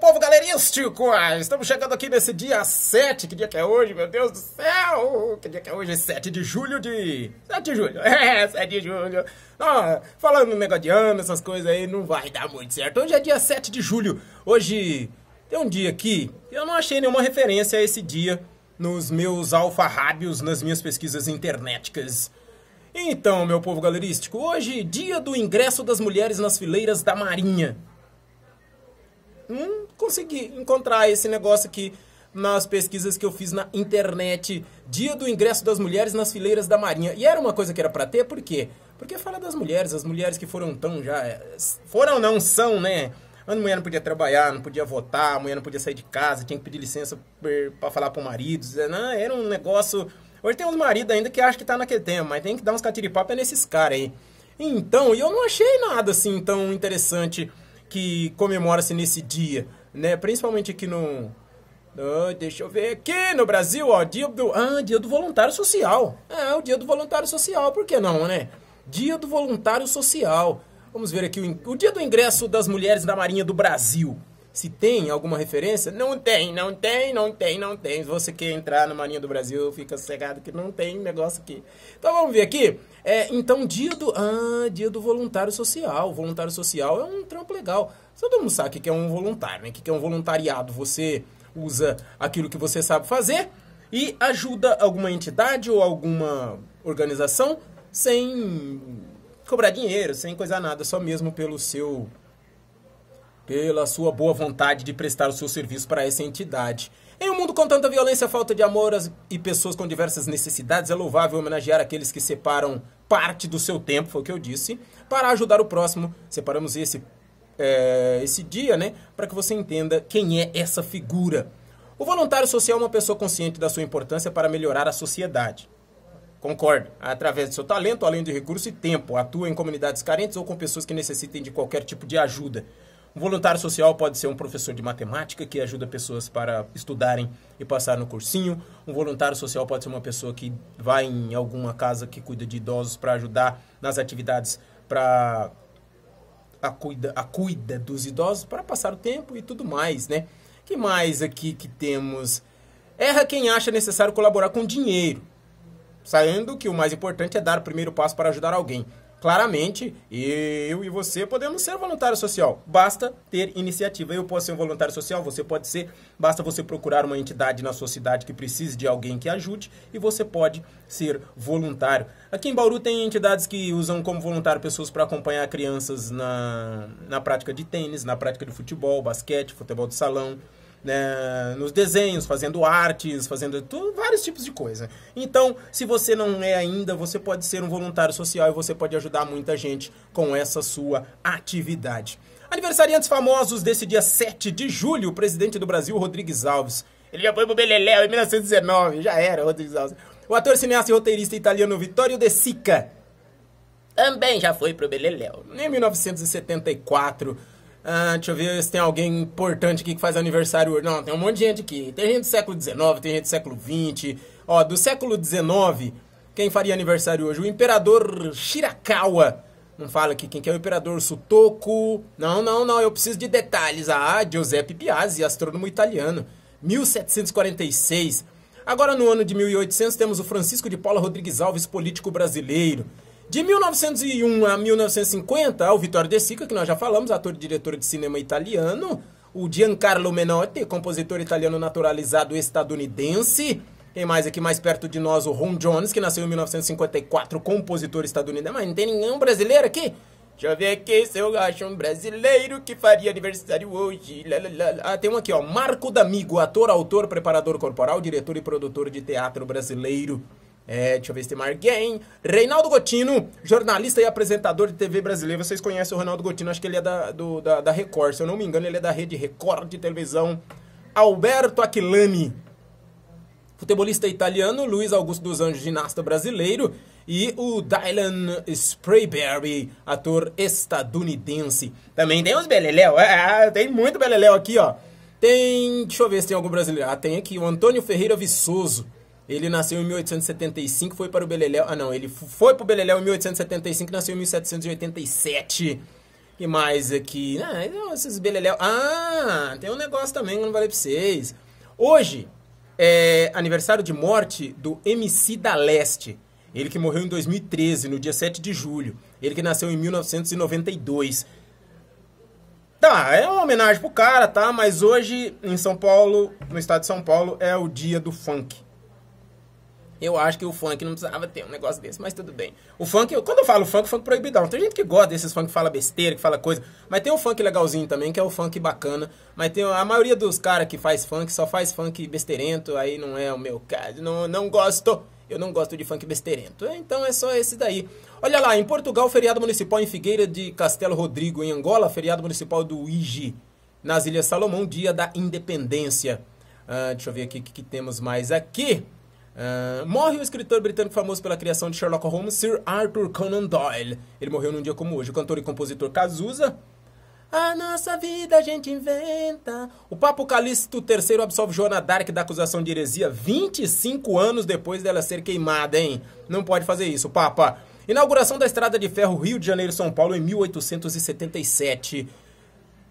povo galerístico! Estamos chegando aqui nesse dia 7, que dia que é hoje, meu Deus do céu! Que dia que é hoje? 7 de julho de... 7 de julho, é, 7 de julho. falando no negócio de ano, essas coisas aí, não vai dar muito certo. Hoje é dia 7 de julho, hoje tem um dia aqui, eu não achei nenhuma referência a esse dia nos meus alfarrábios, nas minhas pesquisas internéticas. Então, meu povo galerístico, hoje, dia do ingresso das mulheres nas fileiras da Marinha. Não hum, consegui encontrar esse negócio aqui nas pesquisas que eu fiz na internet, dia do ingresso das mulheres nas fileiras da Marinha. E era uma coisa que era para ter, por quê? Porque fala das mulheres, as mulheres que foram tão já. Eh, foram não são, né? A mulher não podia trabalhar, não podia votar, a mulher não podia sair de casa, tinha que pedir licença para falar pro marido. Não, era um negócio. Hoje tem uns maridos ainda que acham que tá naquele tema, mas tem que dar uns catiripapa é nesses caras aí. Então, e eu não achei nada assim tão interessante que comemora-se nesse dia, né? Principalmente aqui no, deixa eu ver aqui no Brasil, ó, dia do, ah, dia do voluntário social. É, o dia do voluntário social, por que não, né? Dia do voluntário social. Vamos ver aqui o, o dia do ingresso das mulheres da Marinha do Brasil. Se tem alguma referência? Não tem, não tem, não tem, não tem. Você quer entrar na Marinha do Brasil, fica cegado que não tem negócio aqui. Então vamos ver aqui. É, então, dia do. Ah, dia do voluntário social. O voluntário social é um trampo legal. Só todo mundo sabe o que é um voluntário, né? O que é um voluntariado? Você usa aquilo que você sabe fazer e ajuda alguma entidade ou alguma organização sem cobrar dinheiro, sem coisar nada, só mesmo pelo seu pela sua boa vontade de prestar o seu serviço para essa entidade. Em um mundo com tanta violência, falta de amor e pessoas com diversas necessidades, é louvável homenagear aqueles que separam parte do seu tempo, foi o que eu disse, para ajudar o próximo. Separamos esse, é, esse dia, né? Para que você entenda quem é essa figura. O voluntário social é uma pessoa consciente da sua importância para melhorar a sociedade. Concordo. Através de seu talento, além de recurso e tempo, atua em comunidades carentes ou com pessoas que necessitem de qualquer tipo de ajuda. Um voluntário social pode ser um professor de matemática que ajuda pessoas para estudarem e passar no cursinho. Um voluntário social pode ser uma pessoa que vai em alguma casa que cuida de idosos para ajudar nas atividades para a cuida, a cuida dos idosos para passar o tempo e tudo mais, né? Que mais aqui que temos? Erra quem acha necessário colaborar com dinheiro, saindo que o mais importante é dar o primeiro passo para ajudar alguém. Claramente, eu e você podemos ser voluntário social. Basta ter iniciativa. Eu posso ser um voluntário social, você pode ser. Basta você procurar uma entidade na sua cidade que precise de alguém que ajude e você pode ser voluntário. Aqui em Bauru tem entidades que usam como voluntário pessoas para acompanhar crianças na, na prática de tênis, na prática de futebol, basquete, futebol de salão né, nos desenhos, fazendo artes, fazendo tudo, vários tipos de coisa. Então, se você não é ainda, você pode ser um voluntário social e você pode ajudar muita gente com essa sua atividade. Aniversariantes famosos desse dia 7 de julho, o presidente do Brasil, Rodrigues Alves. Ele já foi pro Beleléu em 1919, já era, Rodrigues Alves. O ator, cineasta e roteirista italiano Vittorio De Sica também já foi pro Beleléu. Em 1974, ah, deixa eu ver se tem alguém importante aqui que faz aniversário hoje. Não, tem um monte de gente aqui. Tem gente do século XIX, tem gente do século XX. Ó, do século XIX, quem faria aniversário hoje? O imperador Shirakawa. Não fala aqui quem que é o imperador Sutoku. Não, não, não, eu preciso de detalhes. Ah, Giuseppe Piazzi, astrônomo italiano. 1746. Agora, no ano de 1800, temos o Francisco de Paula Rodrigues Alves, político brasileiro. De 1901 a 1950, o Vittorio De Sica, que nós já falamos, ator e diretor de cinema italiano, o Giancarlo Menotti, compositor italiano naturalizado estadunidense, tem mais aqui mais perto de nós, o Ron Jones, que nasceu em 1954, compositor estadunidense, mas não tem nenhum brasileiro aqui? Deixa eu ver aqui se eu acho um brasileiro que faria aniversário hoje. Lalalala. Ah, tem um aqui, ó. Marco D'Amigo, ator, autor, preparador corporal, diretor e produtor de teatro brasileiro. É, deixa eu ver se tem mais alguém. Reinaldo Gotino, jornalista e apresentador de TV brasileira. Vocês conhecem o Reinaldo Gotino, acho que ele é da, do, da, da Record. Se eu não me engano, ele é da rede Record de televisão. Alberto Aquilani, futebolista italiano. Luiz Augusto dos Anjos, ginasta brasileiro. E o Dylan Sprayberry, ator estadunidense. Também tem uns beleléu. É, é tem muito beleléu aqui, ó. Tem. Deixa eu ver se tem algum brasileiro. Ah, tem aqui o Antônio Ferreira Viçoso ele nasceu em 1875, foi para o Beleléu. Ah, não, ele foi para o Beleléu em 1875 nasceu em 1787. E mais aqui? Ah, então, esses Beleléu. Ah, tem um negócio também que eu não falei para vocês. Hoje é aniversário de morte do MC da Leste. Ele que morreu em 2013, no dia 7 de julho. Ele que nasceu em 1992. Tá, é uma homenagem pro cara, tá? Mas hoje, em São Paulo, no estado de São Paulo, é o dia do funk. Eu acho que o funk não precisava ter um negócio desse, mas tudo bem. O funk, quando eu falo funk, funk proibidão. Tem gente que gosta desses funk que fala besteira, que fala coisa. Mas tem um funk legalzinho também, que é o funk bacana. Mas tem a maioria dos caras que faz funk só faz funk besteirento, aí não é o meu caso. Não, não gosto. Eu não gosto de funk besteirento. Então é só esse daí. Olha lá, em Portugal, feriado municipal em Figueira de Castelo Rodrigo, em Angola, feriado municipal do Iji, nas Ilhas Salomão, dia da Independência. Ah, deixa eu ver aqui o que, que temos mais aqui. Ah, morre o escritor britânico famoso pela criação de Sherlock Holmes, Sir Arthur Conan Doyle. Ele morreu num dia como hoje. O cantor e compositor Cazuza. A nossa vida a gente inventa. O Papa Calixto III absolve Joana Dark da acusação de heresia 25 anos depois dela ser queimada, hein? Não pode fazer isso, Papa. Inauguração da Estrada de Ferro Rio de Janeiro-São Paulo em 1877.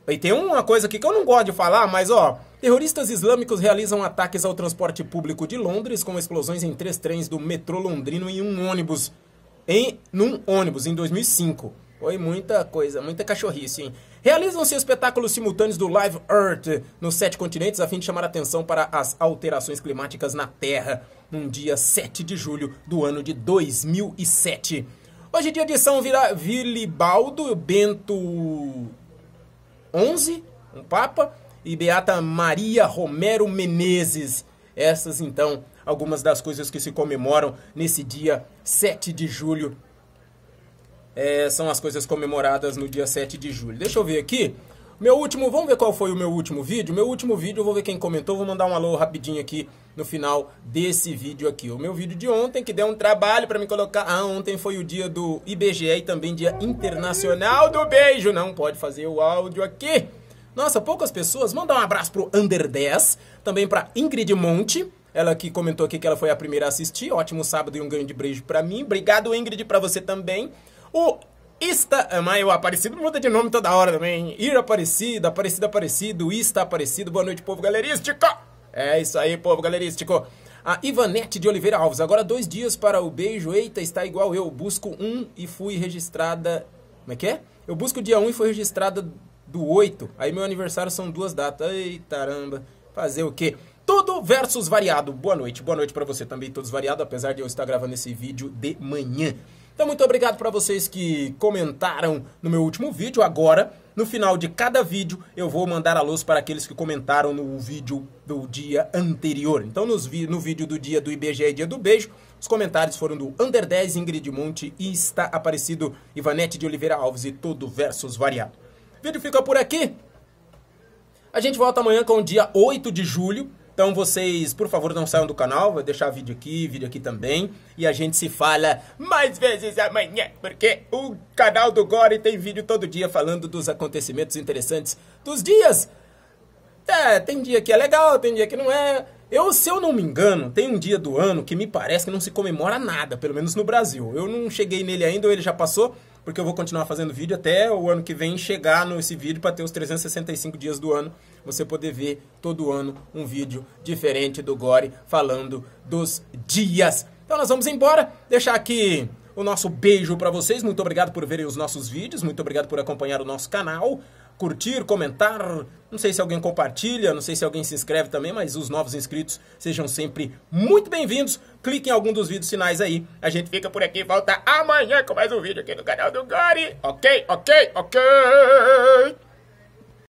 E tem uma coisa aqui que eu não gosto de falar, mas ó, Terroristas islâmicos realizam ataques ao transporte público de Londres com explosões em três trens do metrô londrino e um ônibus. Em, num ônibus, em 2005. Foi muita coisa, muita cachorrice, hein? Realizam-se espetáculos simultâneos do Live Earth nos sete continentes a fim de chamar atenção para as alterações climáticas na Terra, num dia 7 de julho do ano de 2007. Hoje, dia de São Vira Vilibaldo Bento 11, um Papa, e Beata Maria Romero Menezes. Essas, então, algumas das coisas que se comemoram nesse dia 7 de julho. É, são as coisas comemoradas no dia 7 de julho. Deixa eu ver aqui. Meu último, vamos ver qual foi o meu último vídeo? Meu último vídeo, eu vou ver quem comentou, vou mandar um alô rapidinho aqui no final desse vídeo aqui. O meu vídeo de ontem, que deu um trabalho para me colocar. Ah, ontem foi o dia do IBGE e também dia internacional do beijo. Não pode fazer o áudio aqui. Nossa, poucas pessoas. Mandar um abraço pro Under 10, também pra Ingrid Monte, ela que comentou aqui que ela foi a primeira a assistir. Ótimo sábado e um grande beijo para mim. Obrigado, Ingrid, para você também. O Ista, mas o Aparecido muda de nome toda hora também. Ir Aparecido, Aparecido, Aparecido, Ista Aparecido. Boa noite, povo galerístico. É isso aí, povo galerístico. A Ivanete de Oliveira Alves. Agora dois dias para o beijo. Eita, está igual eu. Busco um e fui registrada. Como é que é? Eu busco dia um e fui registrada do 8. Aí meu aniversário são duas datas. Eita, caramba. Fazer o quê? Tudo versus variado. Boa noite. Boa noite para você também, todos variado, apesar de eu estar gravando esse vídeo de manhã. Então, muito obrigado para vocês que comentaram no meu último vídeo. Agora, no final de cada vídeo, eu vou mandar a luz para aqueles que comentaram no vídeo do dia anterior. Então, nos vi no vídeo do dia do IBGE e dia do beijo, os comentários foram do Under 10, Ingrid Monte, está Aparecido, Ivanete de Oliveira Alves e todo versus variado. O vídeo fica por aqui. A gente volta amanhã com o dia 8 de julho. Então vocês, por favor, não saiam do canal. Vou deixar vídeo aqui, vídeo aqui também. E a gente se fala mais vezes amanhã, porque o canal do Gore tem vídeo todo dia falando dos acontecimentos interessantes dos dias. É, tem dia que é legal, tem dia que não é. Eu, se eu não me engano, tem um dia do ano que me parece que não se comemora nada, pelo menos no Brasil. Eu não cheguei nele ainda, ou ele já passou porque eu vou continuar fazendo vídeo até o ano que vem chegar nesse vídeo para ter os 365 dias do ano. Você poder ver todo ano um vídeo diferente do Gore falando dos dias. Então nós vamos embora, deixar aqui o nosso beijo para vocês. Muito obrigado por verem os nossos vídeos, muito obrigado por acompanhar o nosso canal curtir, comentar. Não sei se alguém compartilha, não sei se alguém se inscreve também, mas os novos inscritos sejam sempre muito bem-vindos. Clique em algum dos vídeos sinais aí. A gente fica por aqui, volta amanhã com mais um vídeo aqui no canal do Gori. Ok, ok, ok.